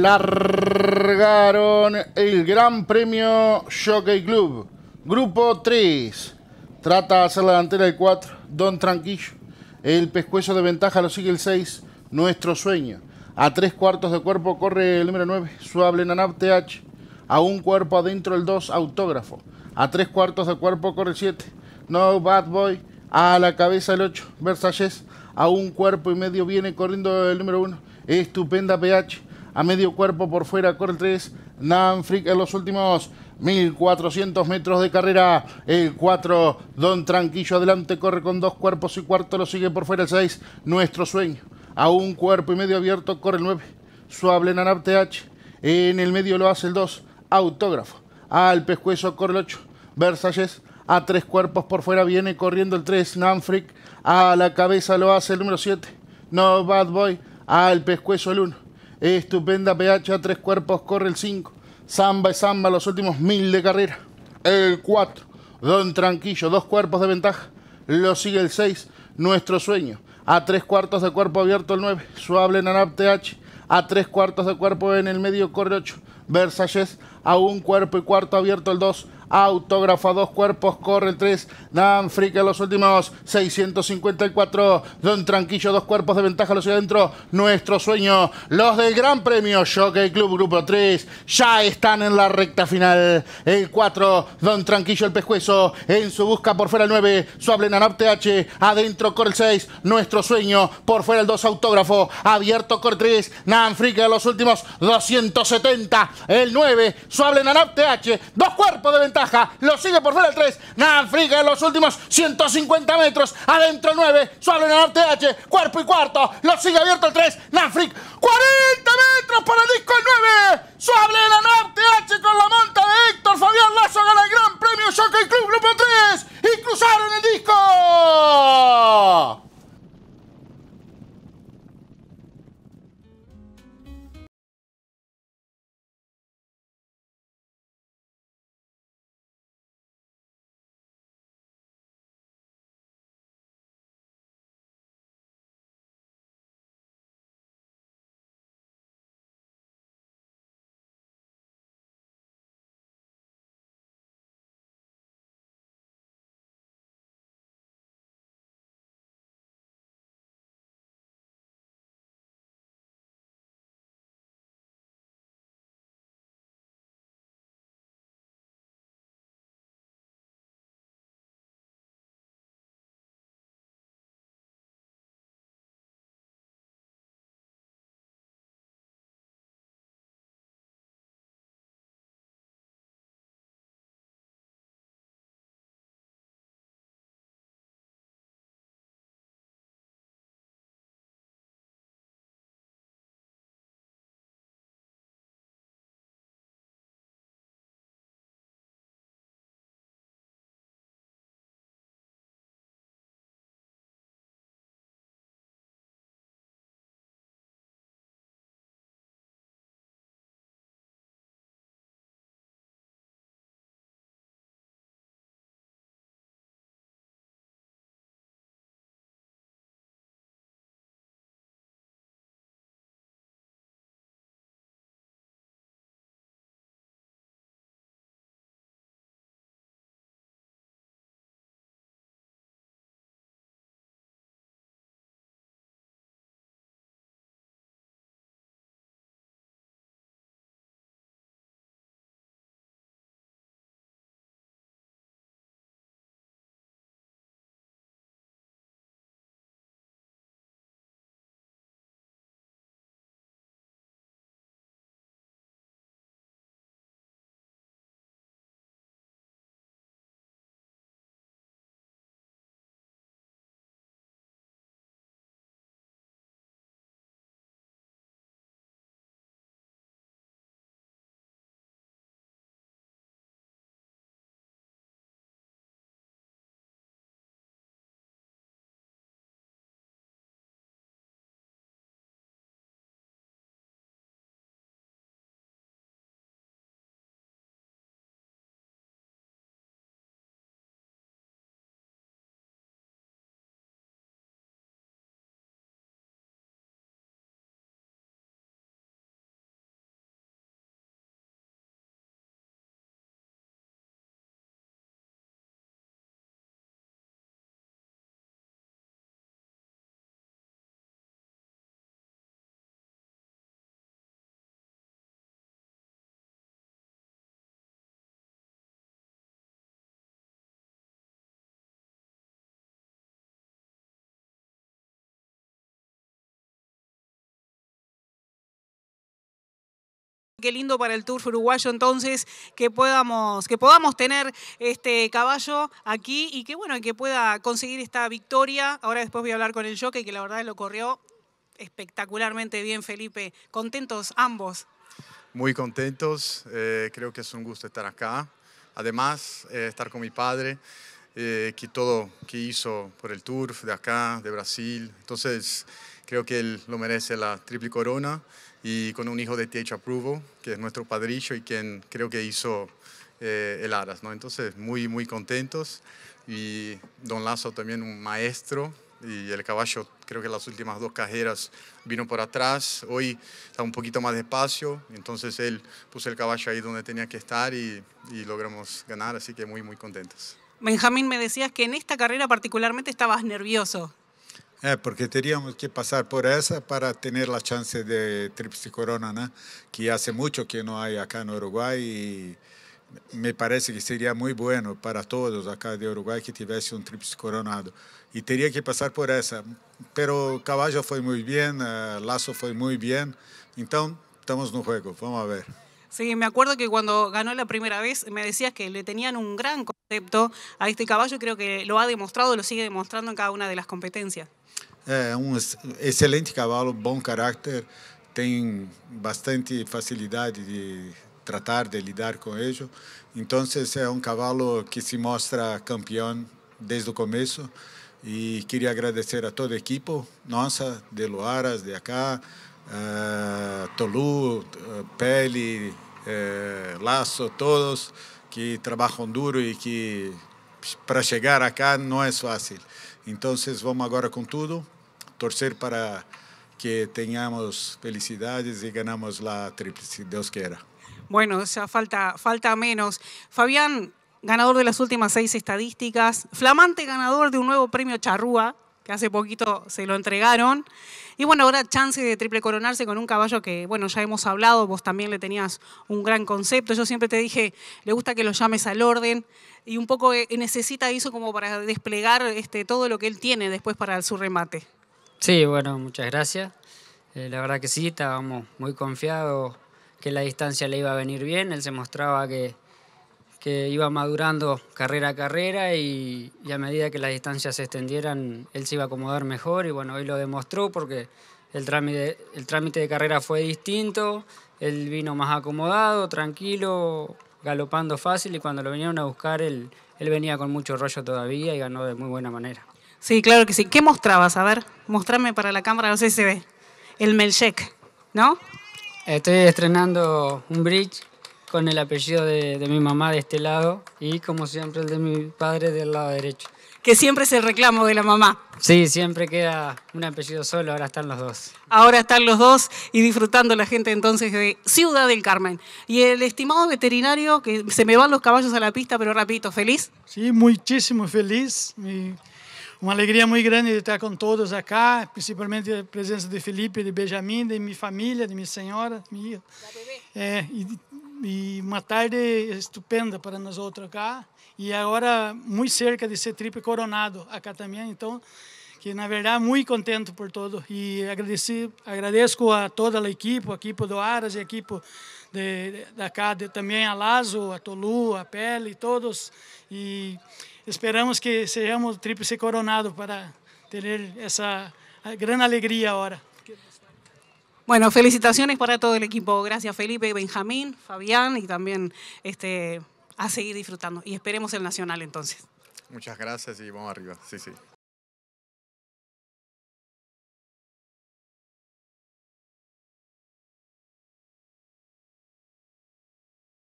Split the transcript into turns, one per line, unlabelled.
largaron el Gran Premio Jockey Club. Grupo 3. Trata de hacer la delantera el 4. Don Tranquillo. El pescuezo de ventaja lo sigue el 6. Nuestro sueño. A tres cuartos de cuerpo corre el número 9. Suable Nanab TH. A un cuerpo adentro el 2. Autógrafo. A tres cuartos de cuerpo corre el 7. No Bad Boy. A la cabeza el 8. Versalles. A un cuerpo y medio viene corriendo el número 1. Estupenda PH a medio cuerpo por fuera, corre el 3. Namfrick en los últimos 1400 metros de carrera. El 4, Don Tranquillo adelante, corre con dos cuerpos y cuarto, lo sigue por fuera el 6. Nuestro sueño. A un cuerpo y medio abierto, corre el 9. Suable Nanap TH. En el medio lo hace el 2. Autógrafo. Al pescuezo corre el 8. Versalles. A tres cuerpos por fuera viene corriendo el 3. ...Nanfric... A la cabeza lo hace el número 7. No Bad Boy. Al ah, pescuezo el 1. Estupenda PH a tres cuerpos corre el 5. Zamba y Zamba los últimos mil de carrera. El 4. Don Tranquillo, dos cuerpos de ventaja. Lo sigue el 6. Nuestro sueño. A tres cuartos de cuerpo abierto el 9. Suable Nanap TH. A tres cuartos de cuerpo en el medio corre 8. Versalles a un cuerpo y cuarto abierto el 2 autógrafa dos cuerpos, corre el 3, Dan los últimos 654, Don Tranquillo dos cuerpos de ventaja los adentro, nuestro sueño, los del Gran Premio Jockey Club Grupo 3 ya están en la recta final, el 4, Don Tranquillo el pescuezo, en su busca por fuera el 9, Suable Nanap TH, adentro corre el 6, nuestro sueño, por fuera el 2 autógrafo, abierto corre 3, Dan los últimos 270, el 9, Suable Nanap TH, dos cuerpos de ventaja lo sigue por fuera el 3. Nafrik, en los últimos 150 metros, adentro el 9, suave en el arte H, cuerpo y cuarto, lo sigue abierto el 3. Nafrik, 40 metros para el disco
Qué lindo para el Turf uruguayo entonces que podamos, que podamos tener
este caballo aquí y que bueno, que pueda conseguir esta victoria. Ahora después voy a hablar con el jockey que la verdad lo corrió espectacularmente bien Felipe. Contentos ambos.
Muy contentos, eh, creo que es un gusto estar acá. Además, eh, estar con mi padre, eh, que todo que hizo por el Turf de acá, de Brasil. Entonces, creo que él lo merece la triple corona y con un hijo de TH Approval, que es nuestro padrillo y quien creo que hizo eh, el Aras. ¿no? Entonces, muy, muy contentos. Y Don Lazo también un maestro y el caballo creo que las últimas dos carreras vino por atrás, hoy está un poquito más despacio, entonces él puso el caballo ahí donde tenía que estar y, y, logramos ganar, así que muy, muy contentos.
Benjamín, me decías que en esta carrera particularmente estabas nervioso.
Eh, porque teríamos que pasar por esa para tener la chance de tríplice corona, Que hace mucho que no hay acá en Uruguay y me parece que sería muy bueno para todos acá de Uruguay que tuviese un tríplice coronado. y tenía que pasar por esa. Pero caballo fue muy bien, eh, Lazo fue muy bien, entonces estamos un juego, vamos a ver.
Sí, me acuerdo que cuando ganó la primera vez me decías que le tenían un gran concepto a este caballo, creo que lo ha demostrado, lo sigue demostrando en cada una de las competencias.
É um excelente cavalo, bom caráter, tem bastante facilidade de tratar, de lidar com ele. Então, é um cavalo que se mostra campeão desde o começo. E queria agradecer a toda a equipe nossa, de Luaras, de acá, uh, eh, Tolu, Pele, uh, Laço, todos que trabalham duro e que para chegar acá não é fácil. Então, vamos agora com tudo. torcer para que tengamos felicidades y ganamos la triple, si Dios quiera.
Bueno, ya falta, falta menos. Fabián, ganador de las últimas seis estadísticas, flamante ganador de un nuevo premio Charrúa, que hace poquito se lo entregaron. Y bueno, ahora chance de triple coronarse con un caballo que, bueno, ya hemos hablado, vos también le tenías un gran concepto. Yo siempre te dije, le gusta que lo llames al orden y un poco eh, necesita eso como para desplegar este, todo lo que él tiene después para su
remate. Sí, bueno, muchas gracias. Eh, la verdad que sí, estábamos muy confiados que la distancia le iba a venir bien. Él se mostraba que, que iba madurando carrera a carrera y, a medida que las distancias se extendieran, él se iba a acomodar mejor y bueno, hoy lo demostró porque el trámite, el trámite de carrera fue distinto, él vino más acomodado, tranquilo, galopando fácil y cuando lo vinieron a buscar él venía con mucho rollo todavía y ganó de muy buena manera.
Sí, claro que sí. ¿Qué mostrabas? A ver, mostrame para la cámara, no sé si se ve. El Melchek, ¿no?
Estoy estrenando un bridge con el apellido de, mi mamá de este lado y como siempre el de mi padre del lado derecho. Que siempre es el reclamo de la mamá. Sí, siempre queda un apellido solo, ahora están los dos. Ahora están los dos y disfrutando la gente
entonces de Ciudad del Carmen. Y el estimado veterinario, que se me van los caballos a la pista, pero
rapidito, ¿feliz? Sí, muchísimo feliz. Uma alegria muito grande de estar com todos acá, principalmente a presença de Felipe, de Benjamin, de minha família, de minha senhora, minha. É, e, e uma tarde estupenda para nós outros cá E agora, muito cerca de ser tripe coronado acá também. Então, que na verdade, muito contente por todo. E agradeci, agradeço a toda a equipe, a equipe do Aras e a equipe de, de, da cá, também a Lazo, a Tolu, a Pele, todos. E esperamos que seamos tríplice coronados para tener esa gran alegría ahora. Bueno, felicitaciones para todo el
equipo. Gracias Felipe, Benjamín, Fabián y también este, a seguir disfrutando. Y
esperemos el Nacional entonces. Muchas gracias y vamos arriba. Sí, sí.